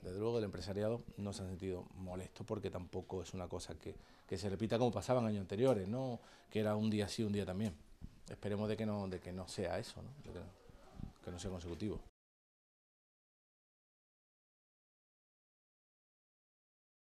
Desde luego el empresariado no se ha sentido molesto porque tampoco es una cosa que, se repita como pasaba en años anteriores, ¿no? que era un día sí, un día también. Esperemos de que no, de que no sea eso, que no sea consecutivo.